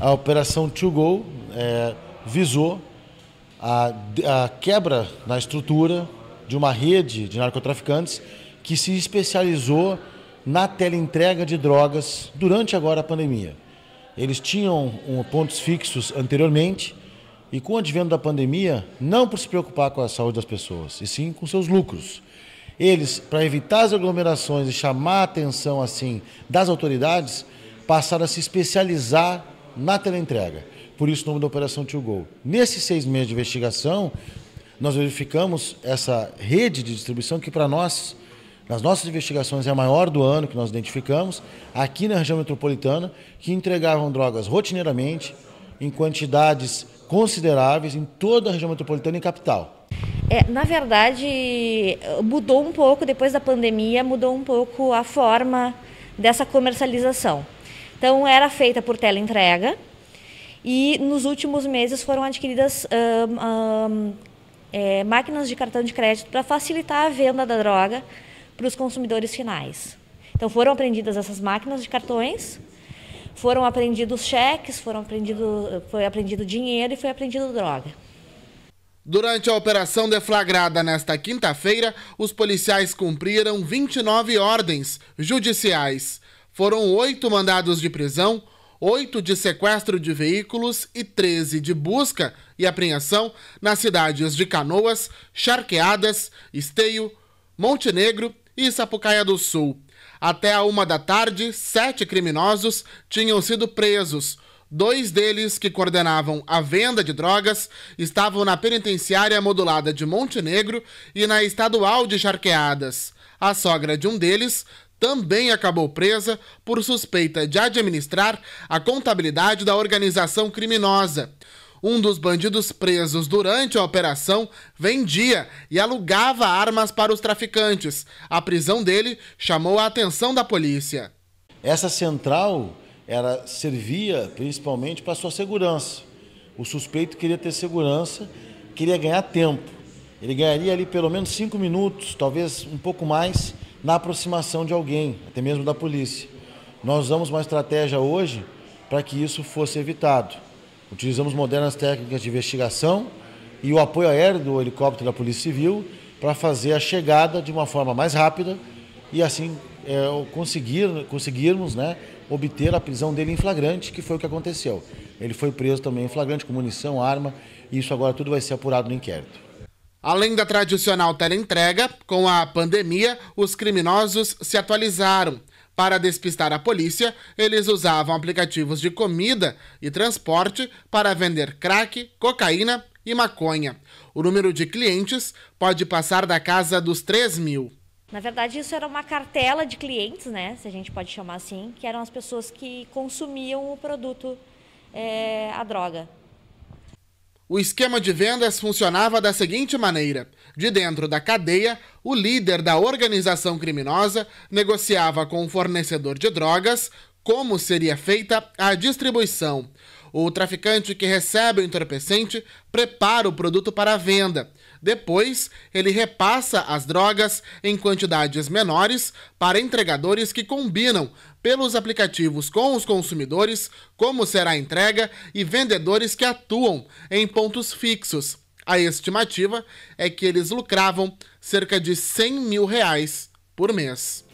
A operação To Go é, visou a, a quebra na estrutura de uma rede de narcotraficantes que se especializou na teleentrega de drogas durante agora a pandemia. Eles tinham um, pontos fixos anteriormente e com o advento da pandemia, não por se preocupar com a saúde das pessoas, e sim com seus lucros. Eles, para evitar as aglomerações e chamar a atenção assim das autoridades, passaram a se especializar na teleentrega. Por isso o nome da Operação Tio Go. Nesses seis meses de investigação, nós verificamos essa rede de distribuição que para nós, nas nossas investigações, é a maior do ano que nós identificamos, aqui na região metropolitana, que entregavam drogas rotineiramente, em quantidades consideráveis, em toda a região metropolitana e capital. É, na verdade, mudou um pouco, depois da pandemia, mudou um pouco a forma dessa comercialização. Então, era feita por teleentrega e nos últimos meses foram adquiridas é, máquinas de cartão de crédito para facilitar a venda da droga para os consumidores finais. Então, foram apreendidas essas máquinas de cartões, foram apreendidos cheques, foram apreendido, foi apreendido dinheiro e foi apreendido droga. Durante a operação deflagrada nesta quinta-feira, os policiais cumpriram 29 ordens judiciais. Foram oito mandados de prisão, oito de sequestro de veículos e 13 de busca e apreensão nas cidades de Canoas, Charqueadas, Esteio, Montenegro e Sapucaia do Sul. Até a uma da tarde, sete criminosos tinham sido presos. Dois deles, que coordenavam a venda de drogas, estavam na penitenciária modulada de Montenegro e na estadual de Charqueadas. A sogra de um deles também acabou presa por suspeita de administrar a contabilidade da organização criminosa. Um dos bandidos presos durante a operação vendia e alugava armas para os traficantes. A prisão dele chamou a atenção da polícia. Essa central era servia principalmente para sua segurança. O suspeito queria ter segurança, queria ganhar tempo ele ganharia ali pelo menos cinco minutos, talvez um pouco mais, na aproximação de alguém, até mesmo da polícia. Nós usamos uma estratégia hoje para que isso fosse evitado. Utilizamos modernas técnicas de investigação e o apoio aéreo do helicóptero da Polícia Civil para fazer a chegada de uma forma mais rápida e assim é, conseguir, conseguirmos né, obter a prisão dele em flagrante, que foi o que aconteceu. Ele foi preso também em flagrante com munição, arma, e isso agora tudo vai ser apurado no inquérito. Além da tradicional teleentrega, com a pandemia, os criminosos se atualizaram. Para despistar a polícia, eles usavam aplicativos de comida e transporte para vender crack, cocaína e maconha. O número de clientes pode passar da casa dos 3 mil. Na verdade, isso era uma cartela de clientes, né? Se a gente pode chamar assim, que eram as pessoas que consumiam o produto, é, a droga. O esquema de vendas funcionava da seguinte maneira: de dentro da cadeia, o líder da organização criminosa negociava com o fornecedor de drogas como seria feita a distribuição. O traficante que recebe o entorpecente prepara o produto para a venda. Depois, ele repassa as drogas em quantidades menores para entregadores que combinam pelos aplicativos com os consumidores como será a entrega e vendedores que atuam em pontos fixos. A estimativa é que eles lucravam cerca de 100 mil reais por mês.